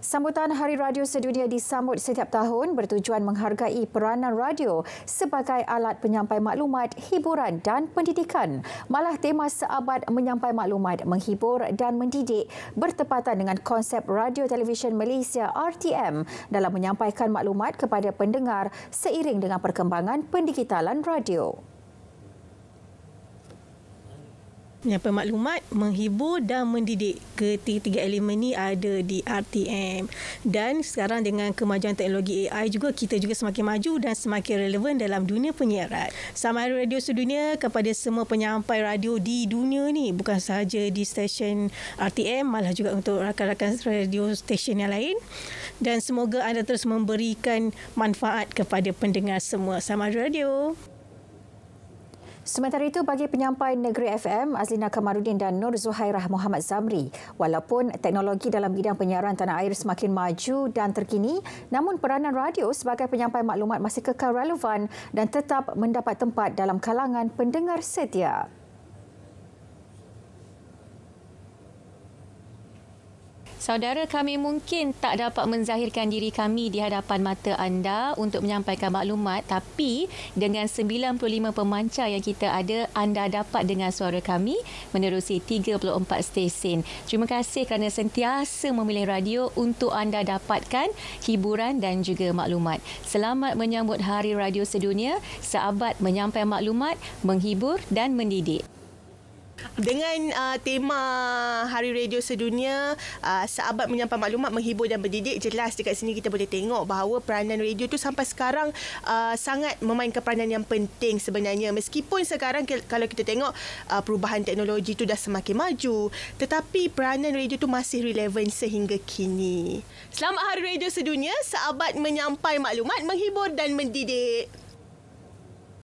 Sambutan Hari Radio Sedunia disambut setiap tahun bertujuan menghargai peranan radio sebagai alat penyampai maklumat, hiburan dan pendidikan. Malah tema seabad menyampai maklumat, menghibur dan mendidik bertepatan dengan konsep Radio Televisyen Malaysia RTM dalam menyampaikan maklumat kepada pendengar seiring dengan perkembangan pendigitalan radio menyampaikan maklumat, menghibur dan mendidik. Ketiga-tiga elemen ini ada di RTM. Dan sekarang dengan kemajuan teknologi AI juga, kita juga semakin maju dan semakin relevan dalam dunia penyiaran. Sama radio sedunia kepada semua penyampai radio di dunia ni. Bukan sahaja di stesen RTM, malah juga untuk rakan-rakan radio stesen yang lain. Dan semoga anda terus memberikan manfaat kepada pendengar semua. Sama radio. Sementara itu, bagi penyampai Negeri FM, Azlina Kamarudin dan Nur Zuhairah Muhammad Zamri, walaupun teknologi dalam bidang penyiaran tanah air semakin maju dan terkini, namun peranan radio sebagai penyampai maklumat masih kekal relevan dan tetap mendapat tempat dalam kalangan pendengar setia. Saudara kami mungkin tak dapat menzahirkan diri kami di hadapan mata anda untuk menyampaikan maklumat tapi dengan 95 pemancar yang kita ada anda dapat dengar suara kami menerusi 34 stesen. Terima kasih kerana sentiasa memilih radio untuk anda dapatkan hiburan dan juga maklumat. Selamat menyambut Hari Radio Sedunia, sahabat menyampaikan maklumat, menghibur dan mendidik. Dengan uh, tema Hari Radio Sedunia, uh, seabad menyampai maklumat menghibur dan berdidik, jelas dekat sini kita boleh tengok bahawa peranan radio tu sampai sekarang uh, sangat memainkan peranan yang penting sebenarnya. Meskipun sekarang kalau kita tengok uh, perubahan teknologi tu dah semakin maju, tetapi peranan radio tu masih relevan sehingga kini. Selamat Hari Radio Sedunia, seabad menyampai maklumat menghibur dan mendidik.